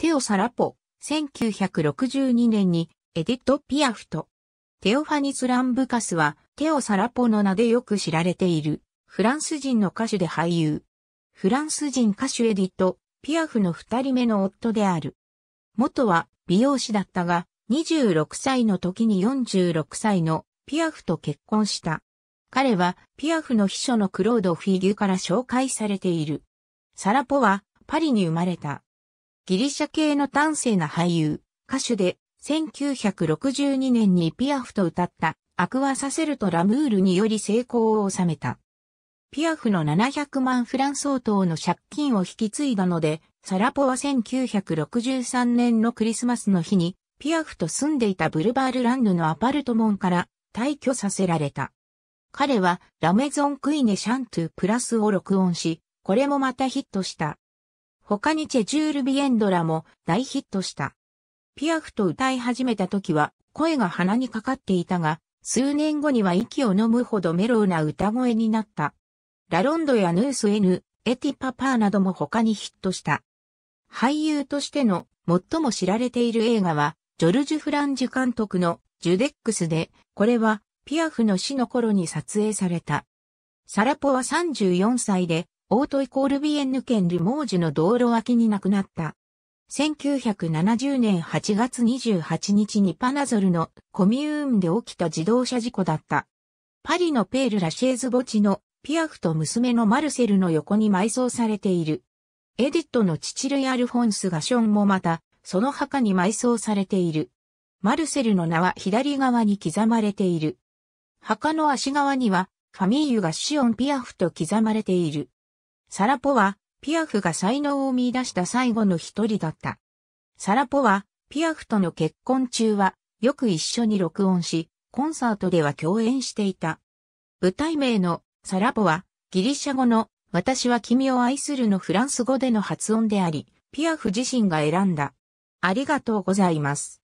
テオ・サラポ、1962年にエディット・ピアフと、テオファニス・ランブカスは、テオ・サラポの名でよく知られている、フランス人の歌手で俳優。フランス人歌手エディット・ピアフの二人目の夫である。元は美容師だったが、26歳の時に46歳のピアフと結婚した。彼はピアフの秘書のクロード・フィギュから紹介されている。サラポはパリに生まれた。ギリシャ系の端正な俳優、歌手で、1962年にピアフと歌った、アクアサセルとラムールにより成功を収めた。ピアフの700万フラン相当の借金を引き継いだので、サラポは1963年のクリスマスの日に、ピアフと住んでいたブルバールランドのアパルト門から退去させられた。彼はラメゾンクイネシャントゥプラスを録音し、これもまたヒットした。他にチェジュール・ビエンドラも大ヒットした。ピアフと歌い始めた時は声が鼻にかかっていたが、数年後には息を飲むほどメロウな歌声になった。ラロンドやヌース・エヌ、エティ・パパーなども他にヒットした。俳優としての最も知られている映画は、ジョルジュ・フランジュ監督のジュデックスで、これはピアフの死の頃に撮影された。サラポは34歳でオートイコールビエンヌ県ルモージュの道路脇に亡くなった。1970年8月28日にパナゾルのコミューンで起きた自動車事故だった。パリのペール・ラシェーズ墓地のピアフと娘のマルセルの横に埋葬されている。エディットの父類アルフォンス・ガションもまた、その墓に埋葬されている。マルセルの名は左側に刻まれている。墓の足側には、ファミーユがシオン・ピアフと刻まれている。サラポは、ピアフが才能を見出した最後の一人だった。サラポは、ピアフとの結婚中は、よく一緒に録音し、コンサートでは共演していた。舞台名のサラポは、ギリシャ語の私は君を愛するのフランス語での発音であり、ピアフ自身が選んだ。ありがとうございます。